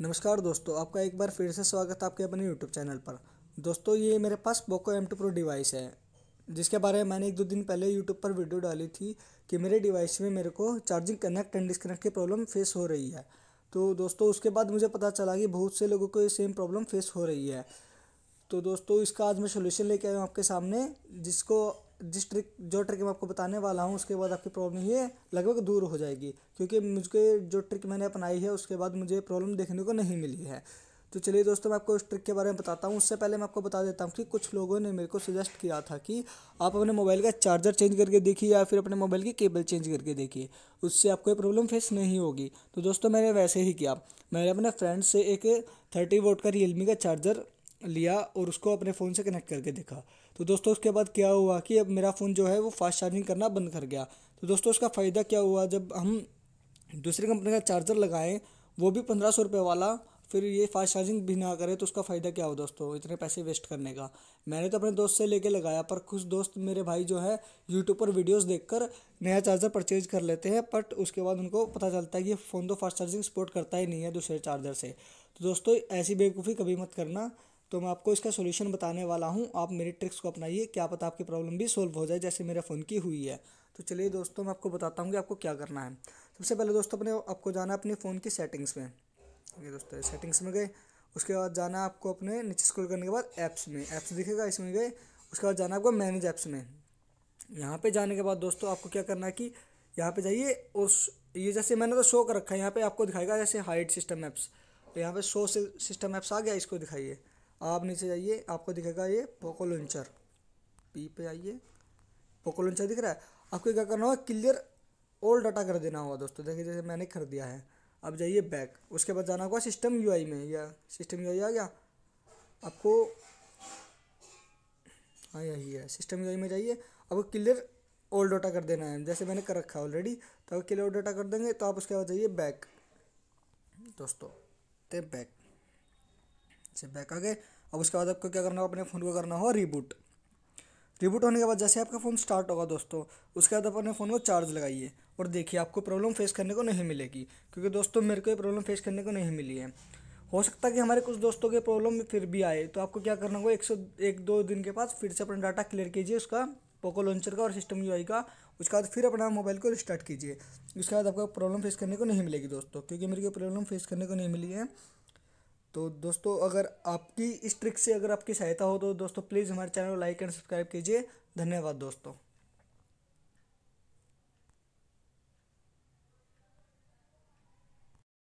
नमस्कार दोस्तों आपका एक बार फिर से स्वागत है आपके अपने यूट्यूब चैनल पर दोस्तों ये मेरे पास Poco M two Pro device है जिसके बारे में मैंने एक दो दिन पहले यूट्यूब पर वीडियो डाली थी कि मेरे डिवाइस में मेरे को चार्जिंग कनेक्ट एंड डिसकनेक्ट की प्रॉब्लम फेस हो रही है तो दोस्तों उसके बाद मुझे पता चला कि बहुत से लोगों को ये सेम प्रॉब्लम फेस हो रही है तो दोस्तों इसका आज मैं सोल्यूशन लेके आया हूँ आपके सामने जिसको जिस ट्रिक जो ट्रिक मैं आपको बताने वाला हूँ उसके बाद आपकी प्रॉब्लम ये लगभग दूर हो जाएगी क्योंकि मुझके जो ट्रिक मैंने अपनाई है उसके बाद मुझे प्रॉब्लम देखने को नहीं मिली है तो चलिए दोस्तों मैं आपको इस ट्रिक के बारे में बताता हूँ उससे पहले मैं आपको बता देता हूँ कि कुछ लोगों ने मेरे को सजेस्ट किया था कि आप अपने मोबाइल का चार्जर चेंज करके देखिए या फिर अपने मोबाइल की केबल चेंज करके देखिए उससे आपको ये प्रॉब्लम फेस नहीं होगी तो दोस्तों मैंने वैसे ही किया मैंने अपने फ्रेंड से एक थर्टी वोट का रियलमी का चार्जर लिया और उसको अपने फ़ोन से कनेक्ट करके देखा तो दोस्तों उसके बाद क्या हुआ कि अब मेरा फ़ोन जो है वो फास्ट चार्जिंग करना बंद कर गया तो दोस्तों उसका फ़ायदा क्या हुआ जब हम दूसरी कंपनी का चार्जर लगाएं वो भी पंद्रह सौ रुपये वाला फिर ये फास्ट चार्जिंग भी ना करे तो उसका फ़ायदा क्या हो दोस्तों इतने पैसे वेस्ट करने का मैंने तो अपने दोस्त से लेके लगाया पर कुछ दोस्त मेरे भाई जो है यूट्यूब पर वीडियोस देखकर नया चार्जर परचेज कर लेते हैं बट उसके बाद उनको पता चलता है कि फ़ोन तो फास्ट चार्जिंग सपोर्ट करता ही नहीं है दूसरे चार्जर से तो दोस्तों ऐसी बेवकूफ़ी कभी मत करना तो मैं आपको इसका सोल्यूशन बताने वाला हूँ आप मेरे ट्रिक्स को अपनाइए क्या पता आपकी प्रॉब्लम भी सोल्व हो जाए जैसे मेरे फ़ोन की हुई है तो चलिए दोस्तों मैं आपको बताता हूँ कि आपको क्या करना है सबसे पहले दोस्तों अपने आपको जाना है अपने फ़ोन की सेटिंग्स में ये दोस्तों सेटिंग्स में गए उसके बाद जाना है आपको अपने नीचे स्क्रॉल करने के बाद ऐप्स में ऐप्स दिखेगा इसमें गए उसके बाद जाना है आपको मैनेज ऐप्स में यहाँ पे जाने के बाद दोस्तों आपको क्या करना है कि यहाँ पे जाइए और ये जैसे मैंने तो शो कर रखा है यहाँ पे आपको दिखाएगा जैसे हाइट सिस्टम ऐप्स तो यहाँ पे शो सिस्टम ऐप्स आ गया इसको दिखाइए आप नीचे जाइए आपको दिखेगा ये पोको लॉन्चर पी पे आइए पोको लॉन्चर दिख रहा है आपको क्या करना होगा क्लियर ऑल डाटा कर देना होगा दोस्तों देखिए जैसे मैंने कर दिया है अब जाइए बैक उसके बाद जाना होगा सिस्टम यू में या सिस्टम यू आ गया आपको हाँ यही है सिस्टम यू में जाइए आपको क्लियर ओल्ड डाटा कर देना है जैसे मैंने कर रखा है ऑलरेडी तो अगर क्लियर ओल्ड डाटा कर देंगे तो आप उसके बाद जाइए बैक दोस्तों ते बैक से बैक आ गए अब उसके बाद आपको क्या करना होगा अपने फ़ोन को करना होगा रिबूट रिबूट होने के बाद जैसे आपका फ़ोन स्टार्ट होगा दोस्तों उसके बाद अपने फ़ोन को चार्ज लगाइए और देखिए आपको प्रॉब्लम फेस करने को नहीं मिलेगी क्योंकि दोस्तों मेरे को ये प्रॉब्लम फेस करने को नहीं मिली है हो सकता है कि हमारे कुछ दोस्तों के प्रॉब्लम फिर भी आए तो आपको क्या करना होगा एक सौ एक दो दिन के बाद फिर से अपना डाटा क्लियर कीजिए उसका पोको लॉन्चर का और सिस्टम यू का उसके बाद फिर अपना मोबाइल को रिस्टार्ट कीजिए उसके बाद आपको प्रॉब्लम फेस करने को नहीं मिलेगी दोस्तों क्योंकि मेरे को प्रॉब्लम फेस करने को नहीं मिली है तो दोस्तों अगर आपकी इस ट्रिक से अगर आपकी सहायता हो तो दोस्तों प्लीज़ हमारे चैनल को लाइक एंड सब्सक्राइब कीजिए धन्यवाद दोस्तों